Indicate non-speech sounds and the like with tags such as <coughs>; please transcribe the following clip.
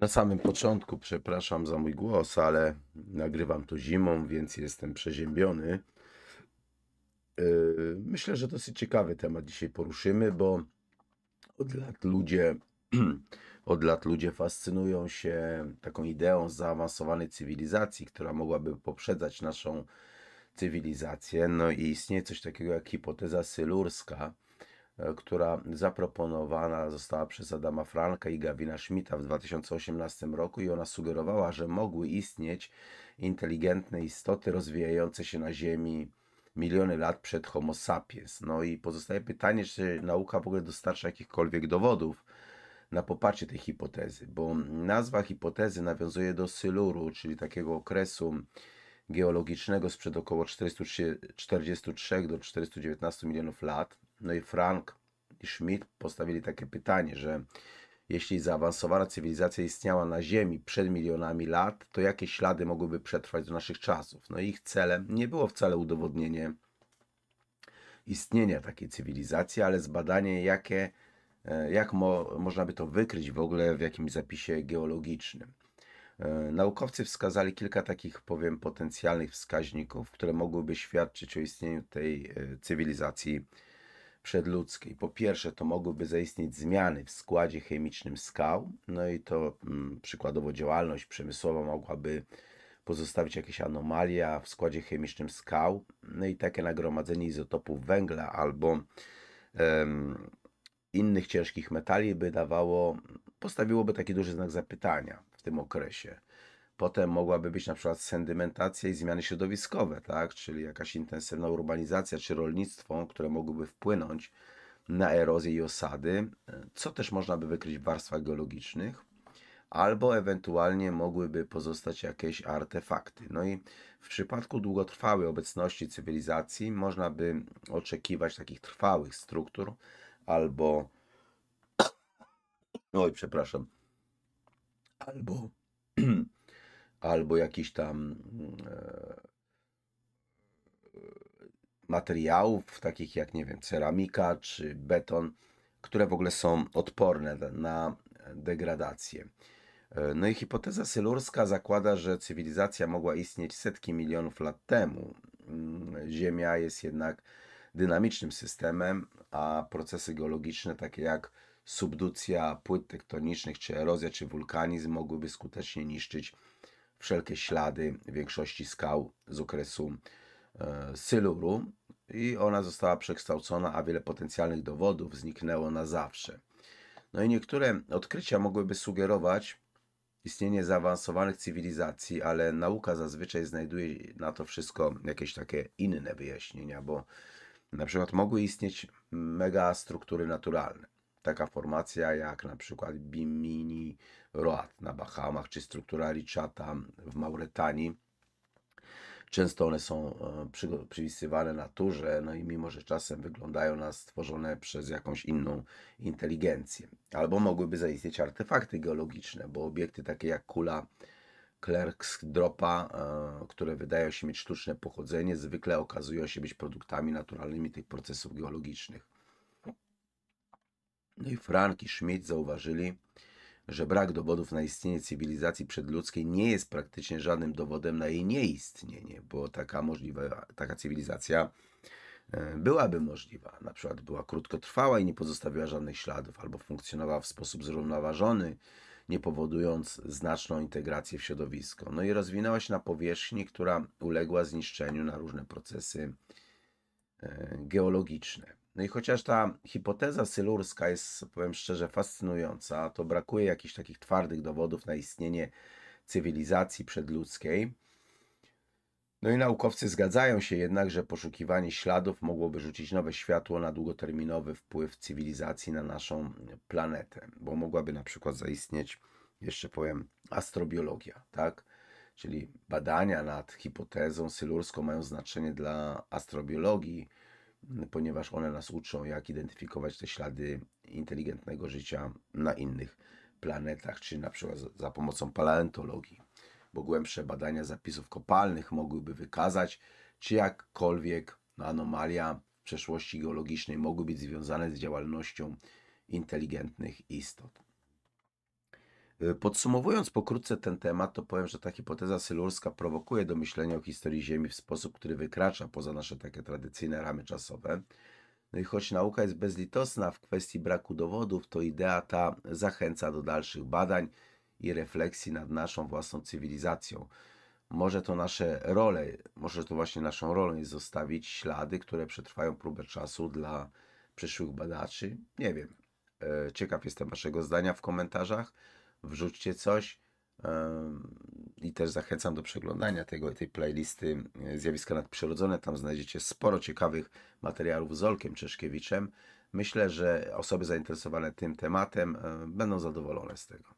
Na samym początku przepraszam za mój głos, ale nagrywam to zimą, więc jestem przeziębiony. Yy, myślę, że dosyć ciekawy temat dzisiaj poruszymy, bo od lat ludzie, <clears throat> od lat ludzie fascynują się taką ideą zaawansowanej cywilizacji, która mogłaby poprzedzać naszą cywilizację. No i istnieje coś takiego jak hipoteza sylurska E, która zaproponowana została przez Adama Franka i Gavina Schmidta w 2018 roku i ona sugerowała, że mogły istnieć inteligentne istoty rozwijające się na Ziemi miliony lat przed Homo sapiens. No i pozostaje pytanie, czy nauka w ogóle dostarcza jakichkolwiek dowodów na poparcie tej hipotezy, bo nazwa hipotezy nawiązuje do Syluru, czyli takiego okresu geologicznego sprzed około 443 do 419 milionów lat, no i Frank i Schmidt postawili takie pytanie, że jeśli zaawansowana cywilizacja istniała na Ziemi przed milionami lat, to jakie ślady mogłyby przetrwać do naszych czasów? No ich celem nie było wcale udowodnienie istnienia takiej cywilizacji, ale zbadanie, jakie, e, jak mo, można by to wykryć w ogóle w jakimś zapisie geologicznym. E, naukowcy wskazali kilka takich, powiem, potencjalnych wskaźników, które mogłyby świadczyć o istnieniu tej e, cywilizacji przedludzkiej. Po pierwsze, to mogłyby zaistnieć zmiany w składzie chemicznym skał, no i to mm, przykładowo działalność przemysłowa mogłaby pozostawić jakieś anomalia w składzie chemicznym skał, no i takie nagromadzenie izotopów węgla albo em, innych ciężkich metali by dawało, postawiłoby taki duży znak zapytania w tym okresie. Potem mogłaby być na przykład sendymentacja i zmiany środowiskowe, tak? czyli jakaś intensywna urbanizacja czy rolnictwo, które mogłyby wpłynąć na erozję i osady, co też można by wykryć w warstwach geologicznych, albo ewentualnie mogłyby pozostać jakieś artefakty. No i w przypadku długotrwałej obecności cywilizacji można by oczekiwać takich trwałych struktur albo <coughs> oj, przepraszam, albo <clears throat> albo jakichś tam e, materiałów, takich jak, nie wiem, ceramika czy beton, które w ogóle są odporne na degradację. E, no i hipoteza sylurska zakłada, że cywilizacja mogła istnieć setki milionów lat temu. Mm, Ziemia jest jednak dynamicznym systemem, a procesy geologiczne takie jak subducja płyt tektonicznych, czy erozja, czy wulkanizm mogłyby skutecznie niszczyć wszelkie ślady większości skał z okresu e, Syluru i ona została przekształcona, a wiele potencjalnych dowodów zniknęło na zawsze. No i niektóre odkrycia mogłyby sugerować istnienie zaawansowanych cywilizacji, ale nauka zazwyczaj znajduje na to wszystko jakieś takie inne wyjaśnienia, bo na przykład mogły istnieć mega struktury naturalne taka formacja jak na przykład Bimini Roat na Bahamach czy struktura Richata w Mauretanii. Często one są przy, e, przypisywane naturze, no i mimo, że czasem wyglądają na stworzone przez jakąś inną inteligencję. Albo mogłyby zaistnieć artefakty geologiczne, bo obiekty takie jak kula Klerksdropa, e, które wydają się mieć sztuczne pochodzenie, zwykle okazują się być produktami naturalnymi tych procesów geologicznych. No i Frank i Schmidt zauważyli, że brak dowodów na istnienie cywilizacji przedludzkiej nie jest praktycznie żadnym dowodem na jej nieistnienie, bo taka możliwa, taka cywilizacja e, byłaby możliwa. Na przykład była krótkotrwała i nie pozostawiła żadnych śladów, albo funkcjonowała w sposób zrównoważony, nie powodując znaczną integrację w środowisko. No i rozwinęła się na powierzchni, która uległa zniszczeniu na różne procesy e, geologiczne. No i chociaż ta hipoteza sylurska jest, powiem szczerze, fascynująca, to brakuje jakichś takich twardych dowodów na istnienie cywilizacji przedludzkiej. No i naukowcy zgadzają się jednak, że poszukiwanie śladów mogłoby rzucić nowe światło na długoterminowy wpływ cywilizacji na naszą planetę, bo mogłaby na przykład zaistnieć, jeszcze powiem, astrobiologia, tak? Czyli badania nad hipotezą sylurską mają znaczenie dla astrobiologii, ponieważ one nas uczą, jak identyfikować te ślady inteligentnego życia na innych planetach, czy na przykład za pomocą paleontologii, bo głębsze badania zapisów kopalnych mogłyby wykazać, czy jakkolwiek anomalia w przeszłości geologicznej mogły być związane z działalnością inteligentnych istot. Y, podsumowując pokrótce ten temat, to powiem, że ta hipoteza sylurska prowokuje do myślenia o historii Ziemi w sposób, który wykracza poza nasze takie tradycyjne ramy czasowe. No i choć nauka jest bezlitosna w kwestii braku dowodów, to idea ta zachęca do dalszych badań i refleksji nad naszą własną cywilizacją. Może to nasze role, może to właśnie naszą rolą jest zostawić ślady, które przetrwają próbę czasu dla przyszłych badaczy. Nie wiem. Y, ciekaw jestem Waszego zdania w komentarzach wrzućcie coś. I też zachęcam do przeglądania tego, tej playlisty e, Zjawiska Nadprzyrodzone. Tam znajdziecie sporo ciekawych materiałów z Olkiem Czeszkiewiczem. Myślę, że osoby zainteresowane tym tematem e, będą zadowolone z tego.